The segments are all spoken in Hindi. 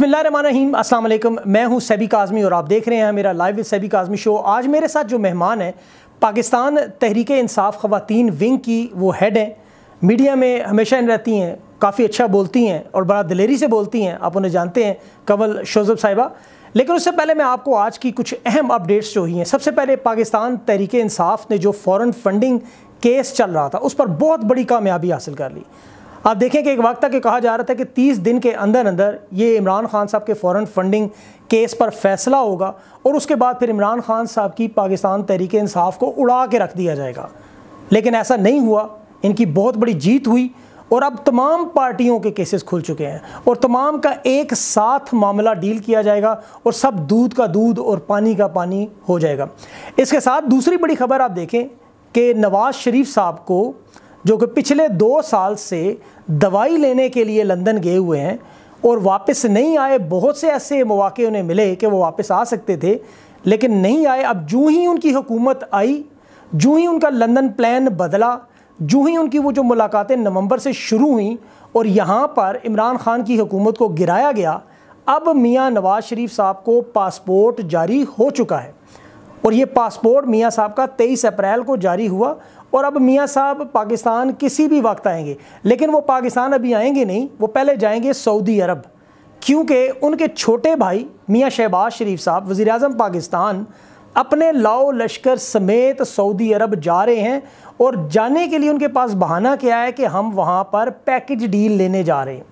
बिस्मिल्लाम असल मैं हूं सैबी काजमी और आप देख रहे हैं मेरा live with Sabih Kazmi show आज मेरे साथ जो मेहमान हैं पाकिस्तान तहरीक इंसाफ ख़वातीन विंग की वो हेड हैं मीडिया में हमेशा इन रहती हैं काफ़ी अच्छा बोलती हैं और बड़ा दिलेरी से बोलती हैं आप उन्हें जानते हैं कंवल शोजब साहिबा लेकिन उससे पहले मैं आपको आज की कुछ अहम अपडेट्स जो हुई हैं सबसे पहले पाकिस्तान तहरीक इंसाफ ने जो फ़ॉरन फंडिंग केस चल रहा था उस पर बहुत बड़ी कामयाबी हासिल कर ली आप देखें कि एक वक्त तक कहा जा रहा था कि तीस दिन के अंदर अंदर ये इमरान खान साहब के फ़ौर फंडिंग केस पर फैसला होगा और उसके बाद फिर इमरान खान साहब की पाकिस्तान तहरीक इंसाफ को उड़ा के रख दिया जाएगा लेकिन ऐसा नहीं हुआ इनकी बहुत बड़ी जीत हुई और अब तमाम पार्टियों के केसेस खुल चुके हैं और तमाम का एक साथ मामला डील किया जाएगा और सब दूध का दूध और पानी का पानी हो जाएगा इसके साथ दूसरी बड़ी खबर आप देखें कि नवाज़ शरीफ साहब को जो कि पिछले दो साल से दवाई लेने के लिए लंदन गए हुए हैं और वापस नहीं आए बहुत से ऐसे मौाक़े उन्हें मिले कि वो वापस आ सकते थे लेकिन नहीं आए अब जूँ ही उनकी हुकूमत आई जूँ ही उनका लंदन प्लान बदला जूँ ही उनकी वो जो मुलाकातें नवंबर से शुरू हुई और यहाँ पर इमरान खान की हुकूमत को गिराया गया अब मियाँ नवाज शरीफ साहब को पासपोर्ट जारी हो चुका है और ये पासपोर्ट मियाँ साहब का तेईस अप्रैल को जारी हुआ और अब मियाँ साहब पाकिस्तान किसी भी वक्त आएंगे लेकिन वो पाकिस्तान अभी आएंगे नहीं वो पहले जाएंगे सऊदी अरब क्योंकि उनके छोटे भाई मियाँ शहबाज शरीफ साहब वज़ी अजम पाकिस्तान अपने लाओ लश्कर समेत सऊदी अरब जा रहे हैं और जाने के लिए उनके पास बहाना क्या है कि हम वहाँ पर पैकेज डील लेने जा रहे हैं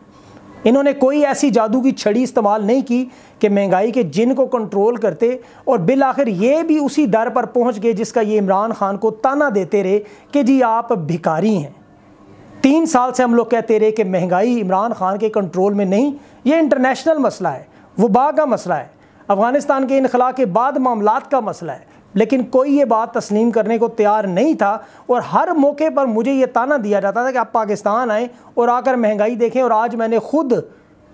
इन्होंने कोई ऐसी जादू की छड़ी इस्तेमाल नहीं की कि महंगाई के जिन को कंट्रोल करते और बिल आखिर ये भी उसी दर पर पहुंच गए जिसका ये इमरान खान को ताना देते रहे कि जी आप भिकारी हैं तीन साल से हम लोग कहते रहे कि महंगाई इमरान खान के कंट्रोल में नहीं ये इंटरनेशनल मसला है वबा का मसला है अफ़गानिस्तान के इनखला के बाद मामला का मसला है लेकिन कोई ये बात तस्लीम करने को तैयार नहीं था और हर मौके पर मुझे ये ताना दिया जाता था कि आप पाकिस्तान आएँ और आकर महंगाई देखें और आज मैंने खुद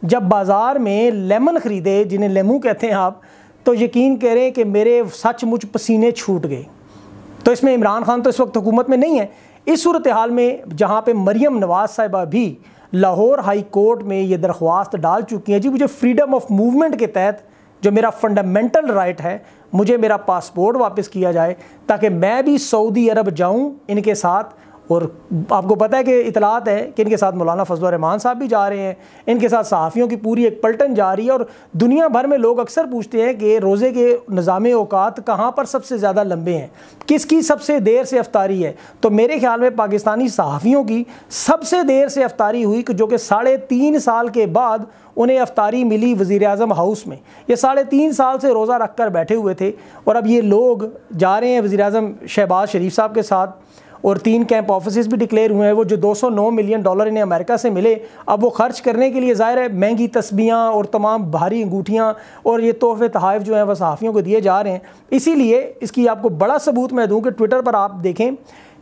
जब बाज़ार में लेमन ख़रीदे जिन्हें लेमू कहते हैं आप तो यकीन करें कि मेरे सच मुझ पसीने छूट गए तो इसमें इमरान खान तो इस वक्त हुकूमत में नहीं है इस सूरत हाल में जहाँ पर मरीम नवाज़ साहिबा भी लाहौर हाई कोर्ट में ये दरख्वास्त डाल चुकी हैं जी मुझे फ्रीडम ऑफ मूवमेंट के तहत जो मेरा फंडामेंटल राइट है मुझे मेरा पासपोर्ट वापस किया जाए ताकि मैं भी सऊदी अरब जाऊं इनके साथ और आपको पता है कि इतलात है कि इनके साथ मौलाना फजलरहमान साहब भी जा रहे हैं इनके साथ सहाफ़ियों की पूरी एक पलटन जा रही है और दुनिया भर में लोग अक्सर पूछते हैं कि रोज़े के निज़ाम अवकात कहाँ पर सबसे ज़्यादा लंबे हैं किसकी सबसे देर से अफ्तारी है तो मेरे ख्याल में पाकिस्तानी सहाफ़ियों की सबसे देर से अफ्तारी हुई जो कि साढ़े तीन साल के बाद उन्हें अफ्तारी मिली वज़ी अजम हाउस में ये साढ़े तीन साल से रोज़ा रख कर बैठे हुए थे और अब ये लोग जा रहे हैं वज़ी अजम शहबाज शरीफ साहब के साथ और तीन कैंप ऑफिस भी डिक्लेयर हुए हैं वो जो 209 मिलियन डॉलर इन्हें अमेरिका से मिले अब वो खर्च करने के लिए ज़ाहिर है महंगी तस्बियाँ और तमाम भारी अंगूठियाँ और ये तोहफे तहाइफ जो हैं वह सहाफ़ियों को दिए जा रहे हैं इसीलिए इसकी आपको बड़ा सबूत मैं दूँ कि ट्विटर पर आप देखें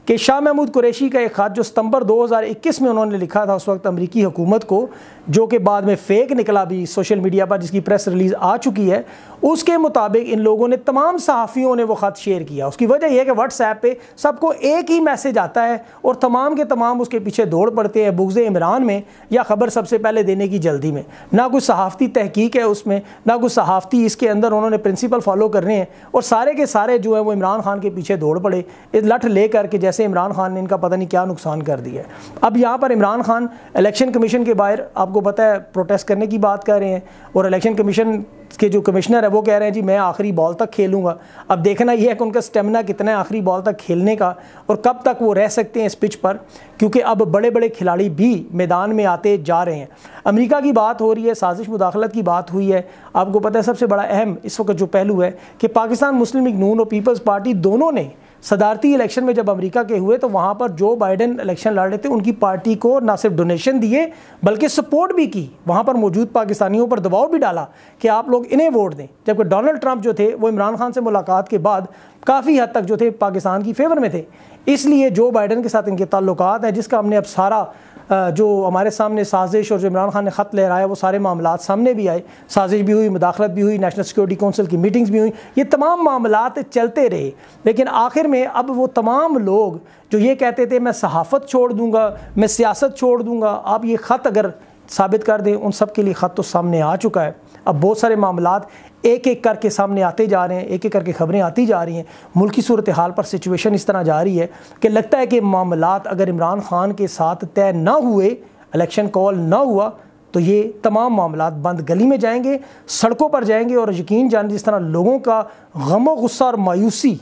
कि शाह महमूद कुरैशी का एक खाद जो सितंबर 2021 में उन्होंने लिखा था उस वक्त अमरीकी हुकूमत को जो कि बाद में फेक निकला भी सोशल मीडिया पर जिसकी प्रेस रिलीज़ आ चुकी है उसके मुताबिक इन लोगों ने तमाम सहाफ़ियों ने वो ख़त शेयर किया उसकी वजह यह है कि व्हाट्सएप पे सबको एक ही मैसेज आता है और तमाम के तमाम उसके पीछे दौड़ पड़ते हैं बुगज़ इमरान में या ख़बर सबसे पहले देने की जल्दी में ना कुछ सहाफ़ती तहकीक है उसमें ना कुछ सहाफ़ती इसके अंदर उन्होंने प्रिंसिपल फॉलो करने हैं और सारे के सारे जो है वो इमरान खान के पीछे दौड़ पड़े लठ ले करके जैसे इमरान खान ने इनका पता नहीं क्या नुकसान कर दिया है अब यहाँ पर इमरान खान इलेक्शन कमीशन के बाहर आपको आपको पता है प्रोटेस्ट करने की बात कर रहे हैं और इलेक्शन कमीशन के जो कमिश्नर है वो कह रहे हैं जी मैं आखिरी बॉल तक खेलूंगा अब देखना यह है कि उनका स्टेमिना कितना है आखिरी बॉल तक खेलने का और कब तक वो रह सकते हैं इस पिच पर क्योंकि अब बड़े बड़े खिलाड़ी भी मैदान में आते जा रहे हैं अमेरिका की बात हो रही है साजिश मुदाखलत की बात हुई है आपको पता है सबसे बड़ा अहम इस वक्त जो पहलू है कि पाकिस्तान मुस्लिम लीग नून और पीपल्स पार्टी दोनों ने सदारती इलेक्शन में जब अमेरिका के हुए तो वहाँ पर जो बाइडेन इलेक्शन लड़ रहे थे उनकी पार्टी को ना सिर्फ डोनेशन दिए बल्कि सपोर्ट भी की वहाँ पर मौजूद पाकिस्तानियों पर दबाव भी डाला कि आप लोग इन्हें वोट दें जबकि डोनाल्ड ट्रंप जो थे वो इमरान खान से मुलाकात के बाद काफ़ी हद तक जो थे पाकिस्तान की फेवर में थे इसलिए जो बाइडन के साथ इनके तल्लत हैं जिसका हमने अब सारा जो हमारे सामने साजिश और जो इमरान खान ने ख़त लहराया वो सारे मामला सामने भी आए साजिश भी हुई मुदाखलत भी हुई नेशनल सिक्योरिटी कौंसिल की मीटिंग्स भी हुई ये तमाम मामला चलते रहे लेकिन आखिर में अब वो तमाम लोग जो ये कहते थे मैं सहाफ़त छोड़ दूँगा मैं सियासत छोड़ दूँगा आप ये ख़त अगर साबित कर दें उन सब के लिए ख़त तो सामने आ चुका है अब बहुत सारे मामला एक एक करके सामने आते जा रहे हैं एक एक करके खबरें आती जा रही हैं मुल्क की सूरत हाल पर सिचुएशन इस तरह जा रही है कि लगता है कि मामला अगर इमरान खान के साथ तय ना हुए इलेक्शन कॉल ना हुआ तो ये तमाम मामला बंद गली में जाएंगे सड़कों पर जाएंगे और यकीन जान जिस तरह लोगों का गम गुस्सा और मायूसी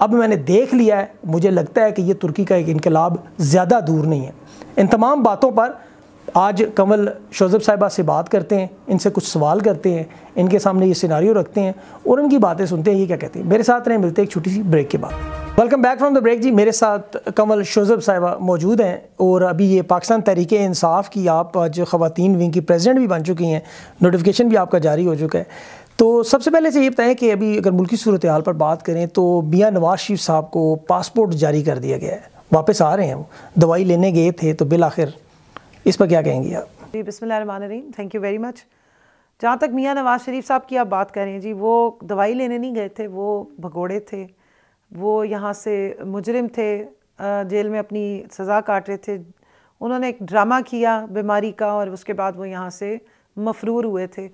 अब मैंने देख लिया है मुझे लगता है कि ये तुर्की का एक इनकलाब ज़्यादा दूर नहीं है इन तमाम बातों पर आज कंवल शोजब साहिबा से बात करते हैं इनसे कुछ सवाल करते हैं इनके सामने ये सिनारियो रखते हैं और उनकी बातें सुनते हैं ये क्या कहते हैं मेरे साथ रहें मिलते हैं एक छोटी सी ब्रेक के बाद welcome back from the break जी मेरे साथ कंवल शोजब साहिबा मौजूद हैं और अभी ये पाकिस्तान तहरीक इंसाफ की आप आज ख़वान विंग की प्रेजिडेंट भी बन चुकी हैं नोटिफिकेशन भी आपका जारी हो चुका है तो सबसे पहले से ये बताएं कि अभी अगर मुल्की सूरत हाल पर बात करें तो मियाँ नवाज शरीफ साहब को पासपोर्ट जारी कर दिया गया है वापस आ रहे हैं वो दवाई लेने गए थे तो बिल आखिर इस पर क्या कहेंगी आप जी Bismil thank you very much जहाँ तक मियाँ नवाज़ शरीफ साहब की आप बात करें जी वो दवाई लेने नहीं गए थे वो भगोड़े थे वो यहाँ से मुजरिम थे जेल में अपनी सज़ा काट रहे थे उन्होंने एक ड्रामा किया बीमारी का और उसके बाद वो यहाँ से मफरूर हुए थे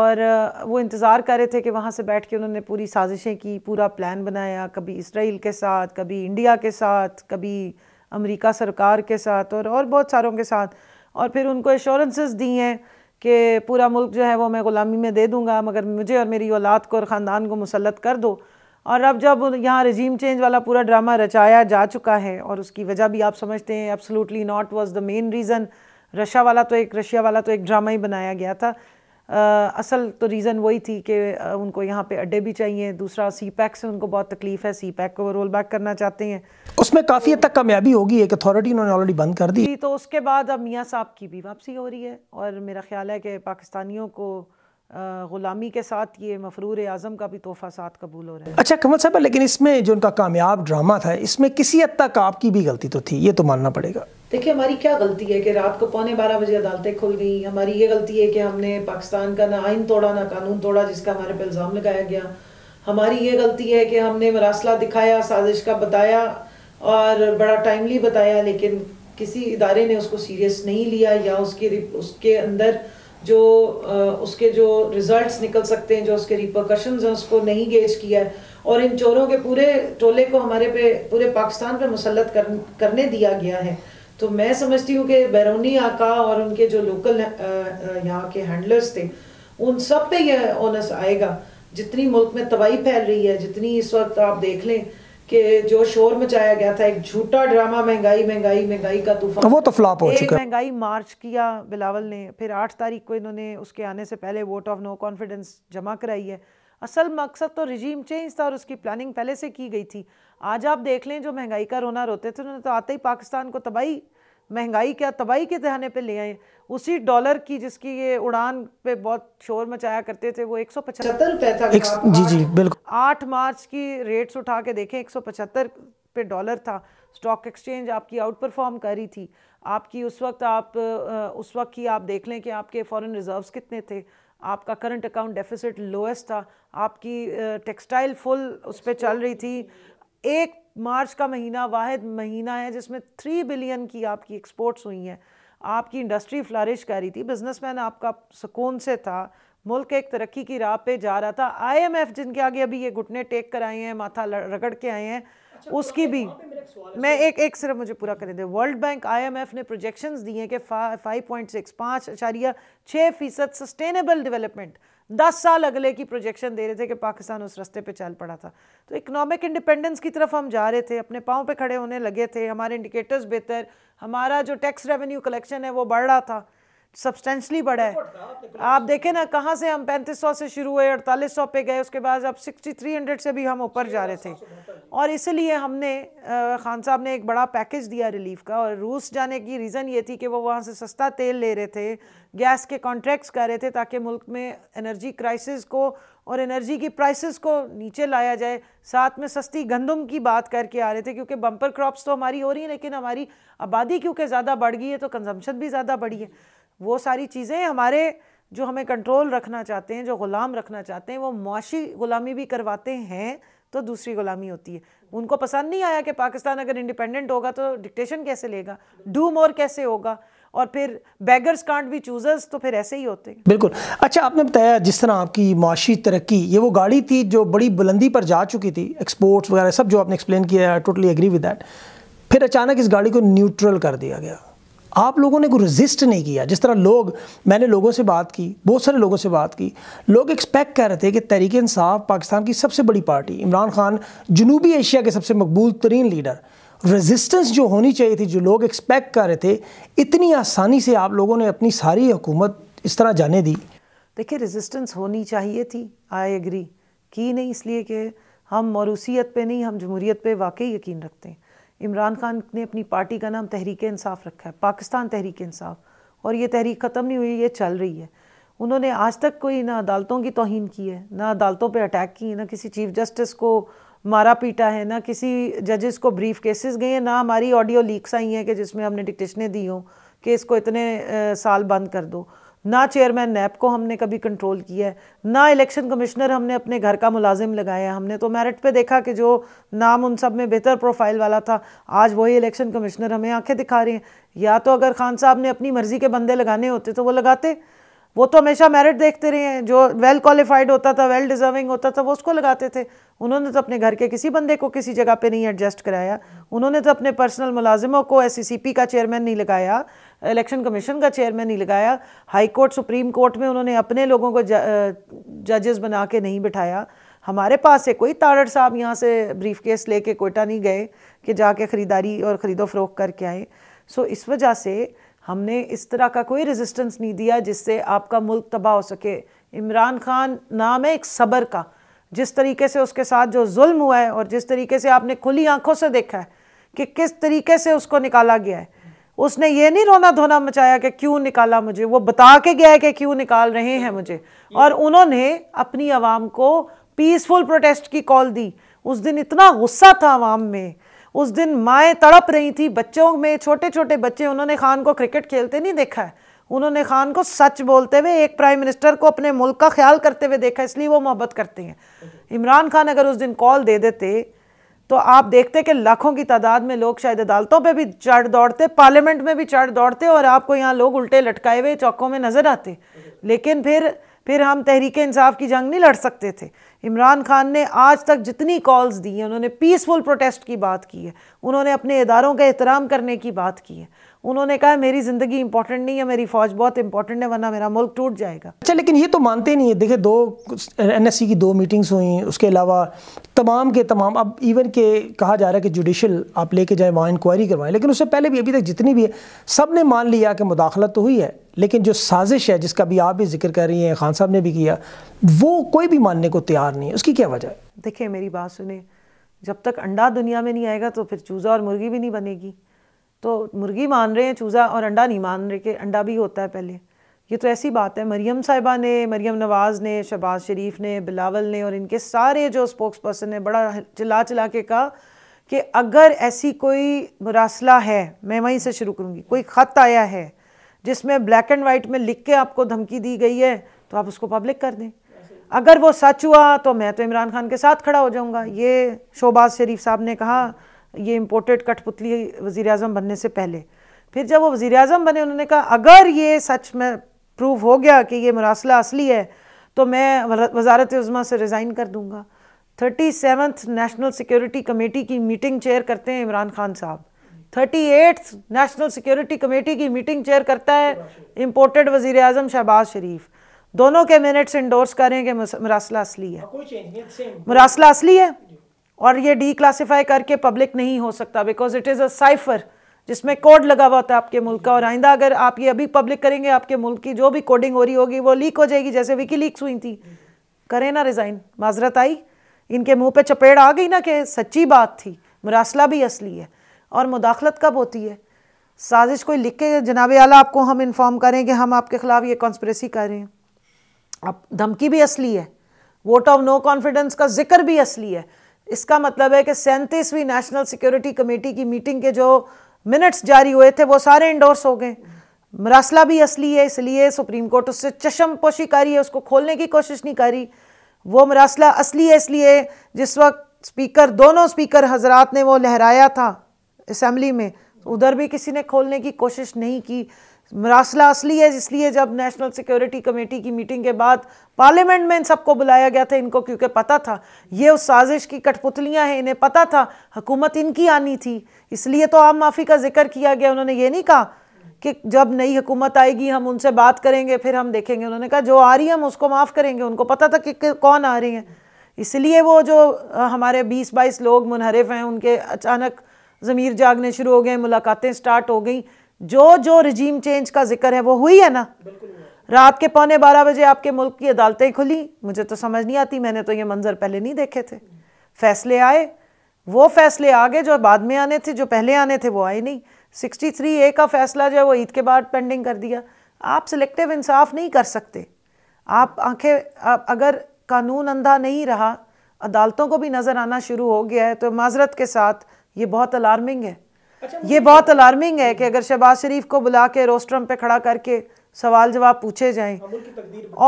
और वो इंतज़ार कर रहे थे कि वहाँ से बैठ के उन्होंने पूरी साजिशें की पूरा प्लान बनाया कभी इसराइल के साथ कभी इंडिया के साथ कभी अमेरिका सरकार के साथ और और बहुत सारों के साथ और फिर उनको एश्योरेंसेस दी हैं कि पूरा मुल्क जो है वो मैं ग़ुलामी में दे दूँगा मगर मुझे और मेरी औलाद को और ख़ानदान को मुसलत कर दो और अब जब यहाँ रजीम चेंज वाला पूरा ड्रामा रचाया जा चुका है और उसकी वजह भी आप समझते हैं absolutely not was the main reason Russia वाला तो एक रशिया वाला तो एक ड्रामा ही बनाया गया था असल तो रीज़न वही थी कि उनको यहाँ पे अड्डे भी चाहिए दूसरा सी पैक से उनको बहुत तकलीफ है सी पैक को रोल बैक करना चाहते हैं उसमें काफ़ी हद तक कामयाबी होगी एक अथॉरिटी उन्होंने ऑलरेडी बंद कर दी तो उसके बाद अब मियाँ साहब की भी वापसी हो रही है और मेरा ख्याल है कि पाकिस्तानियों को ग़ुलामी के साथ ये मफरूर आज़म का भी तोहफ़ा साथ कबूल हो रहा है अच्छा कमल साहब लेकिन इसमें जो उनका कामयाब ड्रामा था इसमें किसी हद तक आपकी भी गलती तो थी ये तो मानना पड़ेगा देखिए हमारी क्या गलती है कि रात को पौने बारह बजे अदालतें खुल गई हमारी ये गलती है कि हमने पाकिस्तान का ना आइन तोड़ा ना कानून तोड़ा जिसका हमारे पर इल्ज़ाम लगाया गया हमारी ये गलती है कि हमने मरासला दिखाया साजिश का बताया और बड़ा टाइमली बताया लेकिन किसी इदारे ने उसको सीरियस नहीं लिया या उसके उसके अंदर जो उसके जो रिजल्ट्स निकल सकते हैं जो उसके रिपोकशन हैं उसको नहीं गेज किया है और इन चोरों के पूरे टोले को हमारे पे पूरे पाकिस्तान पे मुसलत कर, करने दिया गया है तो मैं समझती हूँ कि बैरूनी आका और उनके जो लोकल यहाँ के हैंडलर्स थे उन सब पे ये ऑनस आएगा जितनी मुल्क में तबाही फैल रही है जितनी इस वक्त आप देख लें कि जो शोर मचाया गया था एक झूठा ड्रामा महंगाई महंगाई महंगाई का तूफान वो तो फ्लॉप हो चुका है महंगाई मार्च किया बिलावल ने फिर आठ तारीख को इन्होंने उसके आने से पहले वोट ऑफ नो कॉन्फिडेंस जमा कराई है असल मकसद तो रिजीम चेंज था और उसकी प्लानिंग पहले से की गई थी आज आप देख लें जो महंगाई का रोना रोते थे उन्होंने तो आते ही पाकिस्तान को तबाही महंगाई क्या तबाही के दहाने पे ले आए उसी डॉलर की जिसकी ये उड़ान पे बहुत शोर मचाया करते थे वो एक सौ पचहत्तर था जी जी बिल्कुल आठ मार्च की रेट्स उठा के देखें एक सौ पचहत्तर पे डॉलर था स्टॉक एक्सचेंज आपकी आउट परफॉर्म कर रही थी आपकी उस वक्त आप उस वक्त की आप देख लें कि आपके फॉरेन रिजर्व्स कितने थे आपका करंट अकाउंट डेफिसिट लोएस्ट था आपकी टेक्सटाइल फुल उस पर चल रही थी एक मार्च का महीना वाद महीना है जिसमें थ्री बिलियन की आपकी एक्सपोर्ट्स हुई हैं आपकी इंडस्ट्री फ्लारिश कर रही थी बिजनेसमैन आपका सुकून से था मुल्क एक तरक्की की राह पे जा रहा था आईएमएफ जिनके आगे अभी ये घुटने टेक कर आए हैं माथा रगड़ के आए हैं अच्छा, उसकी भी मैं एक एक सिर्फ मुझे पूरा करने दे वर्ल्ड बैंक आईएमएफ ने प्रोजेक्शंस दिए हैं कि फाइव पॉइंट सिक्स पाँच अचारिया छः फीसद सस्टेनेबल डेवलपमेंट दस साल अगले की प्रोजेक्शन दे रहे थे कि पाकिस्तान उस रास्ते पे चल पड़ा था तो इकोनॉमिक इंडिपेंडेंस की तरफ हम जा रहे थे अपने पाँव पे खड़े होने लगे थे हमारे इंडिकेटर्स बेहतर हमारा जो टैक्स रेवेन्यू कलेक्शन है वो बढ़ रहा था सब्सटेंशली बढ़ा है आप देखें ना कहाँ से हम पैंतीस सौ से शुरू हुए अड़तालीस सौ पे गए उसके बाद अब सिक्सटी थ्री हंड्रेड से भी हम ऊपर जा रहे थे और इसलिए हमने खान साहब ने एक बड़ा पैकेज दिया रिलीफ का और रूस जाने की रीज़न ये थी कि वो वहाँ से सस्ता तेल ले रहे थे गैस के कॉन्ट्रैक्ट्स कर रहे थे ताकि मुल्क में एनर्जी क्राइसिस को और एनर्जी की प्राइसेस को नीचे लाया जाए साथ में सस्ती गंदम की बात करके आ रहे थे क्योंकि बम्पर क्रॉप्स तो हमारी हो रही हैं लेकिन हमारी आबादी क्योंकि ज़्यादा बढ़ गई है तो कंजम्पशन भी ज़्यादा बढ़ी है वो सारी चीज़ें हमारे जो हमें कंट्रोल रखना चाहते हैं जो ग़ुलाम रखना चाहते हैं वो मुआशी ग़ुलामी भी करवाते हैं तो दूसरी ग़ुलामी होती है उनको पसंद नहीं आया कि पाकिस्तान अगर इंडिपेंडेंट होगा तो डिक्टेशन कैसे लेगा डू मोर कैसे होगा और फिर बैगर्स कांट भी चूजर्स तो फिर ऐसे ही होते हैं बिल्कुल अच्छा आपने बताया जिस तरह आपकी मुआशी तरक्की ये वो गाड़ी थी जो बड़ी बुलंदी पर जा चुकी थी एक्सपोर्ट्स वगैरह सब जो आपने एक्सप्लेन किया है टोटली एग्री विद डैट फिर अचानक इस गाड़ी को न्यूट्रल कर दिया गया आप लोगों ने कोई रजिस्ट नहीं किया जिस तरह लोग मैंने लोगों से बात की बहुत सारे लोगों से बात की लोग एक्सपेक्ट कर रहे थे कि तहरीक इंसाफ पाकिस्तान की सबसे बड़ी पार्टी इमरान खान जनूबी एशिया के सबसे मकबूल तरीन लीडर रेजिस्टेंस जो होनी चाहिए थी जो लोग एक्सपेक्ट कर रहे थे इतनी आसानी से आप लोगों ने अपनी सारी हुकूमत इस तरह जाने दी देखिए रेजिस्टेंस होनी चाहिए थी आई एग्री की नहीं इसलिए कि हम मौरूसीत पे नहीं हम जमहूरीत पे वाकई यकीन रखते हैं इमरान खान ने अपनी पार्टी का नाम तहरीक इंसाफ रखा है पाकिस्तान तहरीक इंसाफ और ये तहरीक ख़त्म नहीं हुई ये चल रही है उन्होंने आज तक कोई ना अदालतों की तोहन की है ना अदालतों पर अटैक की है ना किसी चीफ जस्टिस को मारा पीटा है ना किसी जजेस को ब्रीफ केसेस गए हैं ना हमारी ऑडियो लीक्स आई हैं कि जिसमें हमने डिक्टेशनें दी हों कि इसको इतने साल बंद कर दो ना चेयरमैन नैप को हमने कभी कंट्रोल किया है ना इलेक्शन कमिश्नर हमने अपने घर का मुलाजिम लगाया हमने तो मेरिट पे देखा कि जो नाम उन सब में बेहतर प्रोफाइल वाला था आज वही इलेक्शन कमिश्नर हमें आंखें दिखा रहे हैं या तो अगर खान साहब ने अपनी मर्ज़ी के बंदे लगाने होते तो वो लगाते वो तो हमेशा मेरिट देखते रहे हैं जो वेल क्वालिफाइड होता था वेल डिजर्विंग होता था वो उसको लगाते थे उन्होंने तो अपने घर के किसी बंदे को किसी जगह पे नहीं एडजस्ट कराया उन्होंने तो अपने पर्सनल मुलाजिमों को एस का चेयरमैन नहीं लगाया इलेक्शन कमीशन का चेयरमैन ही लगाया हाई कोर्ट सुप्रीम कोर्ट में उन्होंने अपने लोगों को जजेस बना के नहीं बिठाया हमारे पास से कोई ताड़ड़ साहब यहाँ से ब्रीफ केस ले के कोयटा नहीं गए कि जाके ख़रीदारी और ख़रीदो फरोख करके आए सो इस वजह से हमने इस तरह का कोई रेजिस्टेंस नहीं दिया जिससे आपका मुल्क तबाह हो सके इमरान खान नाम है एक सबर का जिस तरीके से उसके साथ जो जुल्म हुआ है और जिस तरीके से आपने खुली आंखों से देखा है कि किस तरीके से उसको निकाला गया है उसने ये नहीं रोना धोना मचाया कि क्यों निकाला मुझे वो बता के गया है कि क्यों निकाल रहे हैं मुझे और उन्होंने अपनी आवाम को पीसफुल प्रोटेस्ट की कॉल दी उस दिन इतना गुस्सा था आवाम में उस दिन माएँ तड़प रही थी बच्चों में छोटे छोटे बच्चे उन्होंने खान को क्रिकेट खेलते नहीं देखा है उन्होंने खान को सच बोलते हुए एक प्राइम मिनिस्टर को अपने मुल्क का ख्याल करते हुए देखा इसलिए वो मोहब्बत करते हैं इमरान खान अगर उस दिन कॉल दे देते तो आप देखते कि लाखों की तादाद में लोग शायद अदालतों पे भी चढ़ दौड़ते पार्लियामेंट में भी चढ़ दौड़ते और आपको यहाँ लोग उल्टे लटकाए हुए चौकों में नज़र आते लेकिन फिर फिर हम तहरीक इंसाफ की जंग नहीं लड़ सकते थे इमरान खान ने आज तक जितनी कॉल्स दी हैं उन्होंने पीसफुल प्रोटेस्ट की बात की है उन्होंने अपने इदारों का एहतराम करने की बात की है उन्होंने कहा मेरी ज़िंदगी इंपॉर्टेंट नहीं है मेरी फ़ौज बहुत इंपॉर्टेंट है वरना मेरा मुल्क टूट जाएगा अच्छा लेकिन ये तो मानते नहीं है देखिए दो एनएससी की दो मीटिंग्स हुई उसके अलावा तमाम के तमाम अब इवन के कहा जा रहा है कि जुडिशल आप लेके जाएँ वहाँ इंक्वायरी करवाएं लेकिन उससे पहले भी अभी तक जितनी भी है सब ने मान लिया कि मुदाखलत तो हुई है लेकिन जो साजिश है जिसका भी आप भी जिक्र कर रही हैं खान साहब ने भी किया वो कोई भी मानने को तैयार नहीं है उसकी क्या वजह है देखिए मेरी बात सुने जब तक अंडा दुनिया में नहीं आएगा तो फिर चूज़ा और मुर्गी भी नहीं बनेगी तो मुर्गी मान रहे हैं चूज़ा और अंडा नहीं मान रहे कि अंडा भी होता है पहले ये तो ऐसी बात है मरीम साहिबा ने मरीम नवाज़ ने शहबाज शरीफ ने बिलावल ने और इनके सारे जो स्पोक्स पर्सन ने बड़ा चिल्ला चिल्ला के कहा कि अगर ऐसी कोई मुरासला है मैं वहीं से शुरू करूँगी कोई ख़त आया है जिसमें ब्लैक एंड वाइट में लिख के आपको धमकी दी गई है तो आप उसको पब्लिक कर दें अगर वो सच हुआ तो मैं तो इमरान खान के साथ खड़ा हो जाऊँगा ये शोबाज शरीफ साहब ने कहा ये इम्पोर्टेड कठपुतली वज़ी अजम बनने से पहले फिर जब वो वज़ी अजम बने उन्होंने कहा अगर ये सच में प्रूव हो गया कि ये मरासला असली है तो मैं वजारत उज़मा से रिज़ाइन कर दूँगा thirty seventh national security committee की मीटिंग चेयर करते हैं इमरान खान साहब thirty eighth national security committee की मीटिंग चेयर करता है इम्पोर्टेड वजीर अजम शहबाज शरीफ दोनों के मिनट्स इंडोर्स करें कि मरासला असली है मरासला असली है और ये डी क्लासीफाई करके पब्लिक नहीं हो सकता because it is a cipher जिसमें कोड लगा हुआ था आपके मुल्क का और आइंदा अगर आप ये अभी पब्लिक करेंगे आपके मुल्क की जो भी कोडिंग हो रही होगी वो लीक हो जाएगी जैसे विकी लीक्स हुई थी करें ना रिज़ाइन माजरत आई इनके मुंह पे चपेड़ आ गई ना कि सच्ची बात थी मुरासला भी असली है और मुदाखलत कब होती है साजिश कोई लिख के जनाब आला आपको हम इन्फॉर्म करें कि हम आपके ख़िलाफ़ ये कॉन्स्परेसी कर रहे हैं अब धमकी भी असली है वोट ऑफ नो कॉन्फिडेंस का जिक्र भी असली है इसका मतलब है कि सैंतीसवीं नेशनल सिक्योरिटी कमेटी की मीटिंग के जो मिनट्स जारी हुए थे वो सारे इंडोर्स हो गए मरासला भी असली है इसलिए सुप्रीम कोर्ट उससे चशम पोशी रही है उसको खोलने की कोशिश नहीं कर रही वो मरासला असली है इसलिए जिस वक्त स्पीकर दोनों स्पीकर हजरात ने वो लहराया था असम्बली में उधर भी किसी ने खोलने की कोशिश नहीं की मरासला असली है इसलिए जब नेशनल सिक्योरिटी कमेटी की मीटिंग के बाद पार्लियामेंट में इन सबको बुलाया गया था इनको क्योंकि पता था ये उस साजिश की कठपुतलियां हैं इन्हें पता था हुकूमत इनकी आनी थी इसलिए तो आम माफ़ी का जिक्र किया गया उन्होंने ये नहीं कहा कि जब नई हुकूमत आएगी हम उनसे बात करेंगे फिर हम देखेंगे उन्होंने कहा जो आ रही है हम उसको माफ़ करेंगे उनको पता था कि कौन आ रही हैं इसलिए वो जो हमारे बीस बाईस लोग मुनहरफ हैं उनके अचानक ज़मीर जागने शुरू हो गए मुलाकातें स्टार्ट हो गई जो जो रिजीम चेंज का जिक्र है वो हुई है ना रात के पौने बारह बजे आपके मुल्क की अदालतें खुली मुझे तो समझ नहीं आती मैंने तो ये मंजर पहले नहीं देखे थे फैसले आए वो फैसले आ गए जो बाद में आने थे जो पहले आने थे वो आए नहीं सिक्सटी थ्री ए का फैसला जो है वो ईद के बाद पेंडिंग कर दिया आप सिलेक्टिव इंसाफ नहीं कर सकते आप आंखें आप अगर कानून अंधा नहीं रहा अदालतों को भी नज़र आना शुरू हो गया है तो माजरत के साथ ये बहुत अलार्मिंग है अच्छा, ये बहुत अलार्मिंग तो- है कि अगर शहबाज शरीफ को बुला के रोस्ट्रम पे खड़ा करके सवाल जवाब पूछे जाएं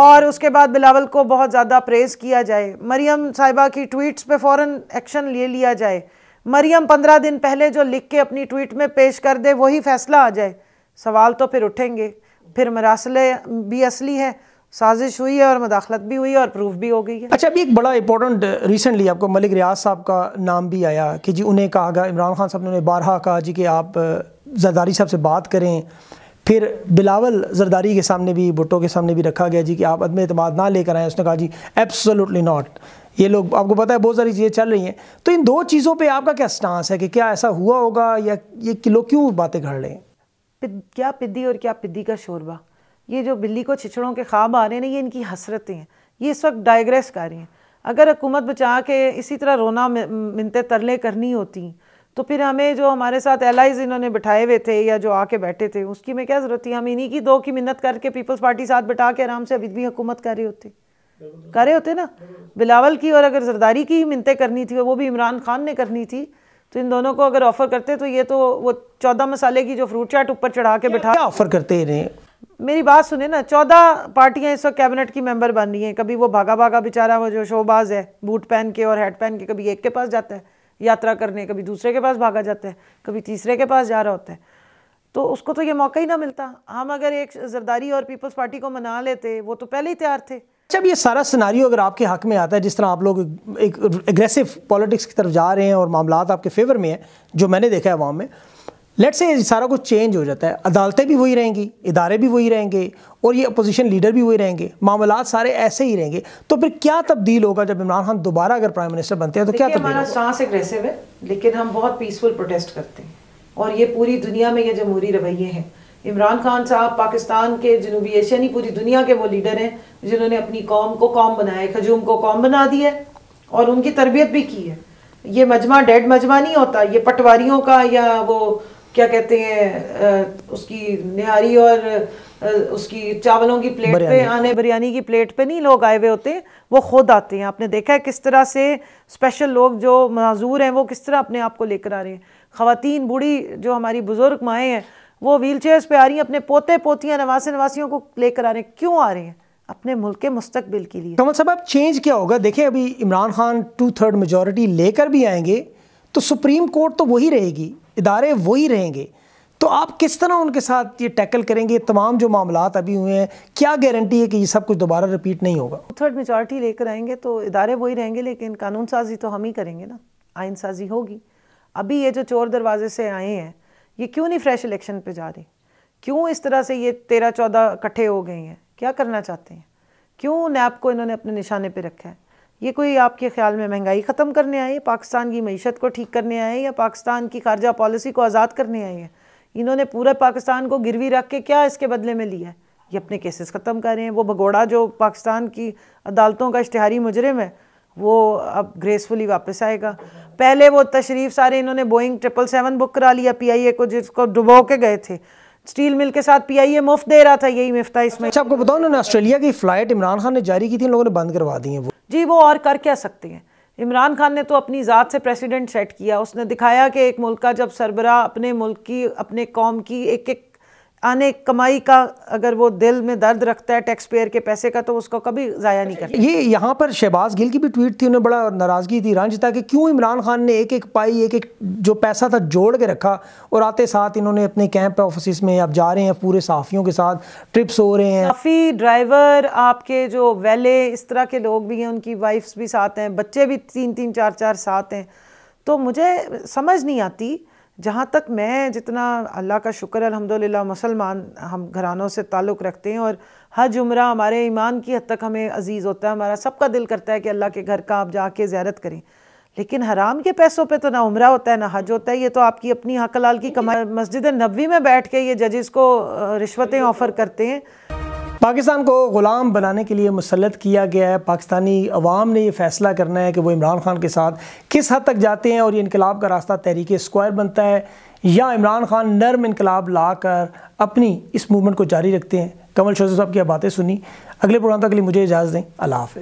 और उसके बाद बिलावल को बहुत ज़्यादा प्रेज़ किया जाए मरियम साहिबा की ट्वीट्स पे फ़ौर एक्शन ले लिया जाए मरियम पंद्रह दिन पहले जो लिख के अपनी ट्वीट में पेश कर दे वही फ़ैसला आ जाए सवाल तो फिर उठेंगे फिर मरासले भी असली है साजिश हुई है और मदाखलत भी हुई है और प्रूफ भी हो गई है अच्छा अभी एक बड़ा इंपॉर्टेंट रिसेंटली uh, आपको मलिक रियाज साहब का नाम भी आया कि जी उन्हें कहा गया इमरान खान साहब ने उन्हें बारहा कहा जी कि आप uh, जरदारी साहब से बात करें फिर बिलावल जरदारी के सामने भी भुट्टो के सामने भी रखा गया जी कि आप अदम अतमाद ना लेकर आएँ उसने कहा जी एब्सोलूटली नॉट ये लोग आपको पता है बहुत सारी चीज़ें चल रही हैं तो इन दो चीज़ों पे आपका क्या स्टांस है कि क्या ऐसा हुआ होगा या ये लोग क्यों बातें घड़ रहे हैं क्या पिद्दी और क्या पिद्दी का शोरबा ये जो बिल्ली को छिछड़ों के ख्वाब आ रहे हैं ये इनकी हसरतें हैं ये इस वक्त डाइग्रेस कर रही हैं अगर हुकूमत बचा के इसी तरह रोना मिनते तरले करनी होती तो फिर हमें जो हमारे साथ एलाइज इन्होंने बिठाए हुए थे या जो आके बैठे थे उसकी में क्या ज़रूरत थी हम इन्हीं की दो की मिन्नत करके पीपल्स पार्टी साथ बैठा के आराम से अभी भी हुकूमत कर रही होती कर रहे होते ना बिलावल की और अगर जरदारी की ही मिनतें करनी थी और वो भी इमरान खान ने करनी थी तो इन दोनों को अगर ऑफ़र करते तो ये तो वो चौदह मसाले की जो फ्रूट चाट ऊपर चढ़ा के बैठा ऑफ़र करते रहे मेरी बात सुने ना चौदह पार्टियां इस वक्त कैबिनेट की मेंबर बन रही हैं कभी वो भागा भागा बेचारा वो जो शोबाज है बूट पहन के और हेड पहन के कभी एक के पास जाता है यात्रा करने कभी दूसरे के पास भागा जाता है कभी तीसरे के पास जा रहा होता है तो उसको तो ये मौका ही ना मिलता हम अगर एक जरदारी और पीपल्स पार्टी को मना लेते वो तो पहले ही तैयार थे जब अच्छा, ये सारा सिनारी अगर आपके हक में आता है जिस तरह आप लोग एक एग्रेसिव पॉलिटिक्स की तरफ जा रहे हैं और मामला आपके फेवर में हैं जो मैंने देखा है अवाम में लेट से सारा कुछ चेंज हो जाता है अदालतें भी वही रहेंगी इदारे भी वही रहेंगे और ये अपोजिशन लीडर भी वही रहेंगे मामला सारे ऐसे ही रहेंगे तो फिर क्या तब्दील होगा जब इमरान खान दोबारा अगर प्राइम मिनिस्टर बनते हैं तो क्या तब्दील सांस एग्रेसिव है लेकिन हम बहुत पीसफुल प्रोटेस्ट करते हैं और ये पूरी दुनिया में ये जमहूरी रवैये हैं इमरान खान साहब पाकिस्तान के जनूबी एशिया नहीं पूरी दुनिया के वो लीडर हैं जिन्होंने अपनी कौम को कौम बनाया खजूम को कौम बना दिया है और उनकी तरबियत भी की है ये मजमा डेड मजमा नहीं होता ये पटवारियों का या वो क्या कहते हैं उसकी निहारी और उसकी चावलों की प्लेट पे आने बिरयानी की प्लेट पे नहीं लोग आए हुए होते वो खुद आते हैं आपने देखा है किस तरह से स्पेशल लोग जो मजूर हैं वो किस तरह अपने आप को लेकर आ रहे हैं ख़वातीन बूढ़ी जो हमारी बुज़ुर्ग माएँ हैं वो व्हील चेयर्स पर आ रही हैं अपने पोते पोतियाँ नवासे नवासियों को लेकर आ रहे हैं क्यों आ रहे हैं अपने मुल्क के मुस्तबिल के लिए कमल साहब अब चेंज क्या होगा देखें अभी Imran Khan two third majority लेकर भी आएंगे तो सुप्रीम कोर्ट तो वही रहेगी इदारे वही रहेंगे तो आप किस तरह उनके साथ ये टैकल करेंगे तमाम जो मामला अभी हुए हैं क्या गारंटी है कि ये सब कुछ दोबारा रिपीट नहीं होगा थर्ड मेजॉरिटी लेकर आएंगे तो इदारे वही रहेंगे लेकिन कानून साजी तो हम ही करेंगे ना आइन साजी होगी अभी ये जो चोर दरवाजे से आए हैं ये क्यों नहीं फ्रेश इलेक्शन पर जा रहे क्यों इस तरह से ये तेरह चौदह इकट्ठे हो गए हैं क्या करना चाहते हैं क्यों नैप को इन्होंने अपने निशाने पर रखा है ये कोई आपके ख्याल में महंगाई ख़त्म करने आए पाकिस्तान की मीशत को ठीक करने आए या पाकिस्तान की खारजा पॉलिसी को आज़ाद करने आए हैं इन्होंने पूरे पाकिस्तान को गिरवी रख के क्या इसके बदले में लिया है ये अपने केसेस ख़त्म कर रहे हैं वो भगोड़ा जो पाकिस्तान की अदालतों का इश्तहारी मुजरम है वो अब ग्रेसफुली वापस आएगा पहले वो तशरीफ़ सारे इन्होंने बोइंग ट्रिपल सेवन बुक करा लिया पी आई ए को जिसको डुबो के गए थे स्टील मिल के साथ पीआईए e मुफ्त दे रहा था यही मिफ्ता इसमें अच्छा आपको बताओ ना ऑस्ट्रेलिया की फ्लाइट इमरान खान ने जारी की थी लोगों ने बंद करवा दी है वो जी वो और कर क्या सकते हैं इमरान खान ने तो अपनी ज़ात से प्रेसिडेंट सेट किया उसने दिखाया कि एक मुल्क का जब सरबरा अपने मुल्क की अपने कौम की एक एक आने कमाई का अगर वो दिल में दर्द रखता है टैक्स पेयर के पैसे का तो उसको कभी ज़ाया नहीं करता ये यहाँ पर शहबाज गिल की भी ट्वीट थी उन्हें बड़ा नाराज़गी थी रांझ था कि क्यों इमरान खान ने एक एक पाई एक एक जो पैसा था जोड़ के रखा और आते साथ इन्होंने अपने कैंप ऑफिस में आप जा रहे हैं पूरे साफियों के साथ ट्रिप्स हो रहे हैं काफ़ी ड्राइवर आपके जो वेले इस तरह के लोग भी हैं उनकी वाइफ्स भी साथ हैं बच्चे भी तीन तीन चार चार साथ हैं तो मुझे समझ नहीं आती जहाँ तक मैं जितना अल्लाह का शुक्र अलहमदिल्ला मुसलमान हम घरानों से ताल्लुक़ रखते हैं और हज उम्र हमारे ईमान की हद तक हमें अजीज़ होता है हमारा सबका दिल करता है कि अल्लाह के घर का आप जाके ज़्यारत करें लेकिन हराम के पैसों पे तो ना उम्र होता है ना हज होता है ये तो आपकी अपनी हकलाल की कमाई मस्जिद नबी में बैठ के ये जजेस को रिश्वतें ऑफ़र करते हैं पाकिस्तान को ग़ुलाम बनाने के लिए मुसलत किया गया है पाकिस्तानी अवाम ने यह फ़ैसला करना है कि वो इमरान खान के साथ किस हद तक जाते हैं और ये इनकलाब का रास्ता तहरीक स्क्वायर बनता है या इमरान खान नर्म इनकलाब ला कर अपनी इस मूवमेंट को जारी रखते हैं कमल शोजर साहब की बातें सुनी अगले प्रोग्राम तक लिए मुझे इजाज़त दें अल्लाह हाफ़